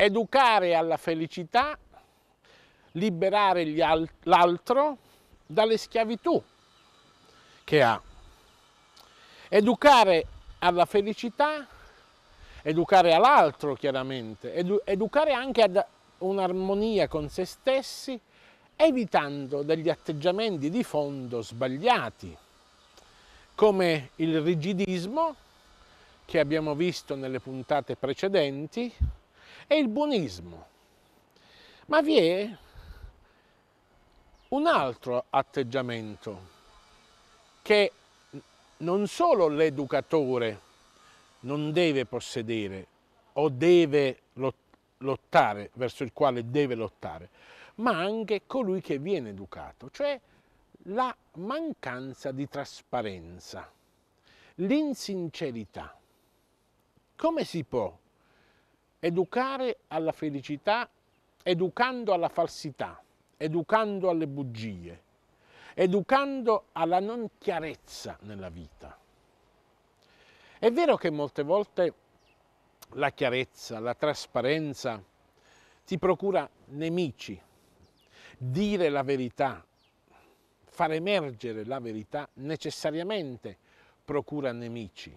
educare alla felicità, liberare l'altro dalle schiavitù che ha. Educare alla felicità, educare all'altro chiaramente, edu educare anche ad un'armonia con se stessi, evitando degli atteggiamenti di fondo sbagliati, come il rigidismo, che abbiamo visto nelle puntate precedenti, è il buonismo. Ma vi è un altro atteggiamento che non solo l'educatore non deve possedere o deve lottare, verso il quale deve lottare, ma anche colui che viene educato, cioè la mancanza di trasparenza, l'insincerità. Come si può Educare alla felicità, educando alla falsità, educando alle bugie, educando alla non chiarezza nella vita. È vero che molte volte la chiarezza, la trasparenza ti procura nemici. Dire la verità, far emergere la verità necessariamente procura nemici.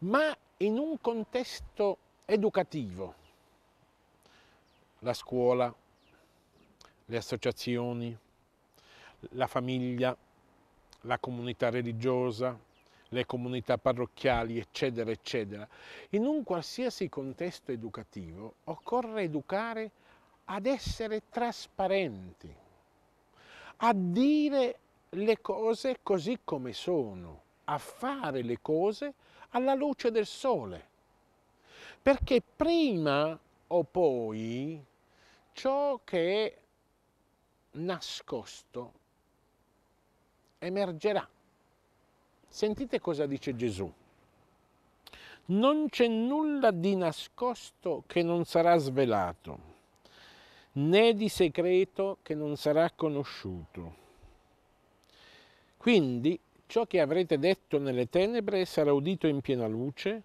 Ma in un contesto educativo, la scuola, le associazioni, la famiglia, la comunità religiosa, le comunità parrocchiali, eccetera, eccetera. In un qualsiasi contesto educativo occorre educare ad essere trasparenti, a dire le cose così come sono, a fare le cose alla luce del sole. Perché prima o poi ciò che è nascosto emergerà. Sentite cosa dice Gesù. Non c'è nulla di nascosto che non sarà svelato, né di segreto che non sarà conosciuto. Quindi ciò che avrete detto nelle tenebre sarà udito in piena luce,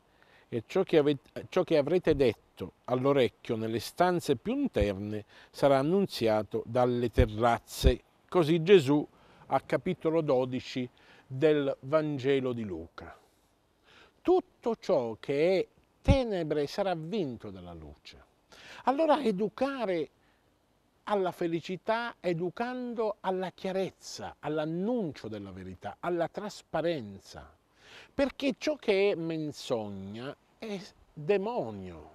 e ciò che, avete, ciò che avrete detto all'orecchio nelle stanze più interne sarà annunziato dalle terrazze. Così Gesù a capitolo 12 del Vangelo di Luca. Tutto ciò che è tenebre sarà vinto dalla luce. Allora educare alla felicità educando alla chiarezza, all'annuncio della verità, alla trasparenza. Perché ciò che è menzogna è demonio.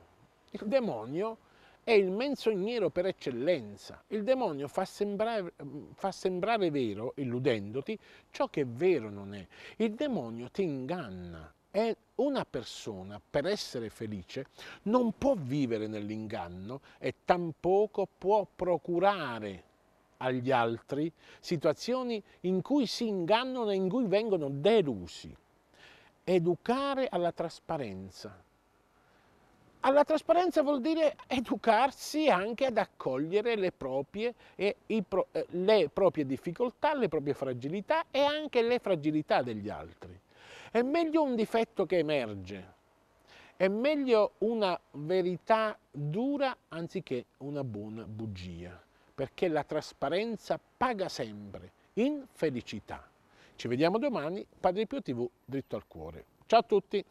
Il demonio è il menzognero per eccellenza. Il demonio fa sembrare, fa sembrare vero, illudendoti, ciò che vero non è. Il demonio ti inganna. È una persona, per essere felice, non può vivere nell'inganno e tampoco può procurare agli altri situazioni in cui si ingannano e in cui vengono delusi educare alla trasparenza. Alla trasparenza vuol dire educarsi anche ad accogliere le proprie, eh, le proprie difficoltà, le proprie fragilità e anche le fragilità degli altri. È meglio un difetto che emerge, è meglio una verità dura anziché una buona bugia, perché la trasparenza paga sempre in felicità. Ci vediamo domani, Padre Pio TV, dritto al cuore. Ciao a tutti!